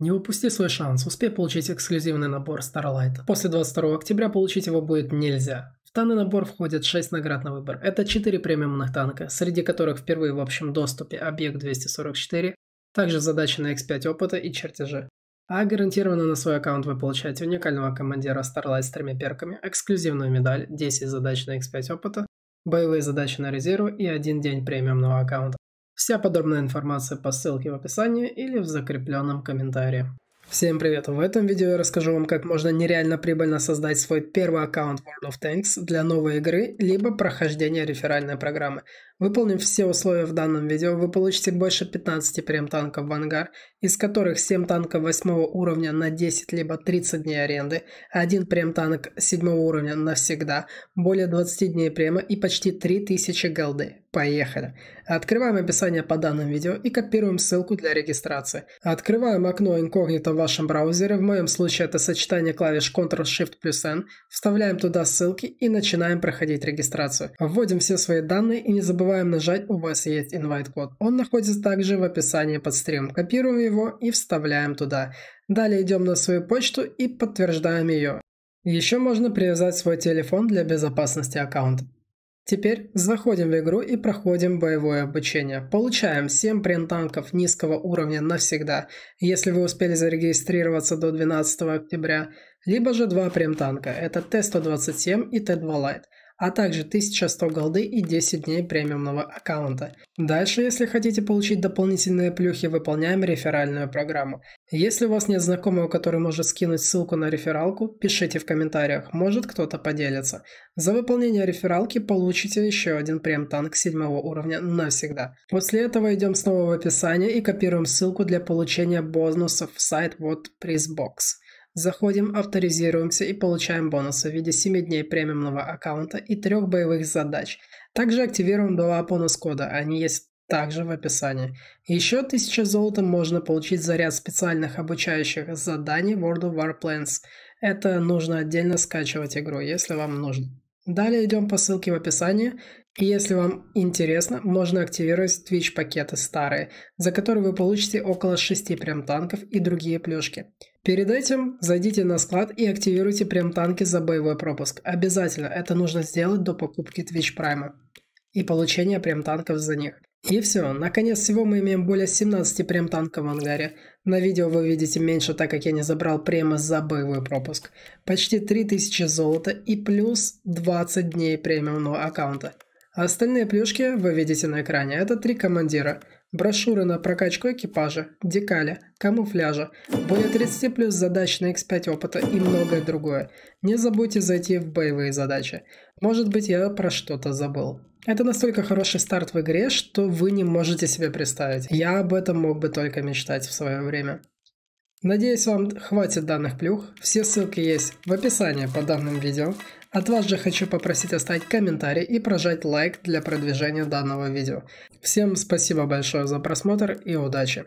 Не упусти свой шанс, успей получить эксклюзивный набор Starlight. После 22 октября получить его будет нельзя. В данный набор входят 6 наград на выбор. Это 4 премиумных танка, среди которых впервые в общем доступе Объект 244, также задачи на X5 опыта и чертежи. А гарантированно на свой аккаунт вы получаете уникального командира Starlight с тремя перками, эксклюзивную медаль, 10 задач на X5 опыта, боевые задачи на резерву и один день премиумного аккаунта. Вся подробная информация по ссылке в описании или в закрепленном комментарии. Всем привет! В этом видео я расскажу вам, как можно нереально прибыльно создать свой первый аккаунт World of Tanks для новой игры, либо прохождения реферальной программы. Выполнив все условия в данном видео, вы получите больше 15 прем-танков в ангар, из которых 7 танков 8 уровня на 10 либо 30 дней аренды, 1 прем-танк 7 уровня навсегда, более 20 дней према и почти 3000 голды. Поехали. Открываем описание по данным видео и копируем ссылку для регистрации. Открываем окно инкогнито в вашем браузере, в моем случае это сочетание клавиш Ctrl-Shift плюс N, вставляем туда ссылки и начинаем проходить регистрацию. Вводим все свои данные и не забываем нажать «У вас есть инвайт-код». Он находится также в описании под стрим. Копируем его и вставляем туда. Далее идем на свою почту и подтверждаем ее. Еще можно привязать свой телефон для безопасности аккаунта. Теперь заходим в игру и проходим боевое обучение. Получаем 7 принтанков низкого уровня навсегда, если вы успели зарегистрироваться до 12 октября, либо же 2 принтанка, это Т-127 и Т-2 Light – а также 1100 голды и 10 дней премиумного аккаунта. Дальше, если хотите получить дополнительные плюхи, выполняем реферальную программу. Если у вас нет знакомого, который может скинуть ссылку на рефералку, пишите в комментариях, может кто-то поделится. За выполнение рефералки получите еще один прем-танк 7 уровня навсегда. После этого идем снова в описание и копируем ссылку для получения бонусов в сайт вот призбокс. Заходим, авторизируемся и получаем бонусы в виде 7 дней премиумного аккаунта и 3 боевых задач. Также активируем два бонус-кода, они есть также в описании. Еще 1000 золота можно получить за ряд специальных обучающих заданий World of Warplanes. Это нужно отдельно скачивать игру, если вам нужно. Далее идем по ссылке в описании если вам интересно, можно активировать Twitch пакеты старые, за которые вы получите около 6 прем-танков и другие плюшки. Перед этим зайдите на склад и активируйте прем-танки за боевой пропуск. Обязательно это нужно сделать до покупки Twitch Prime и получения прем-танков за них. И все, наконец всего мы имеем более 17 прем-танков в ангаре. На видео вы видите меньше, так как я не забрал према за боевой пропуск. Почти 3000 золота и плюс 20 дней премиумного аккаунта. А остальные плюшки вы видите на экране. Это три командира. Брошюры на прокачку экипажа, декали, камуфляжа, более 30 плюс задач на X5 опыта и многое другое. Не забудьте зайти в боевые задачи. Может быть я про что-то забыл. Это настолько хороший старт в игре, что вы не можете себе представить. Я об этом мог бы только мечтать в свое время. Надеюсь, вам хватит данных плюх. Все ссылки есть в описании по данным видео. От вас же хочу попросить оставить комментарий и прожать лайк для продвижения данного видео. Всем спасибо большое за просмотр и удачи!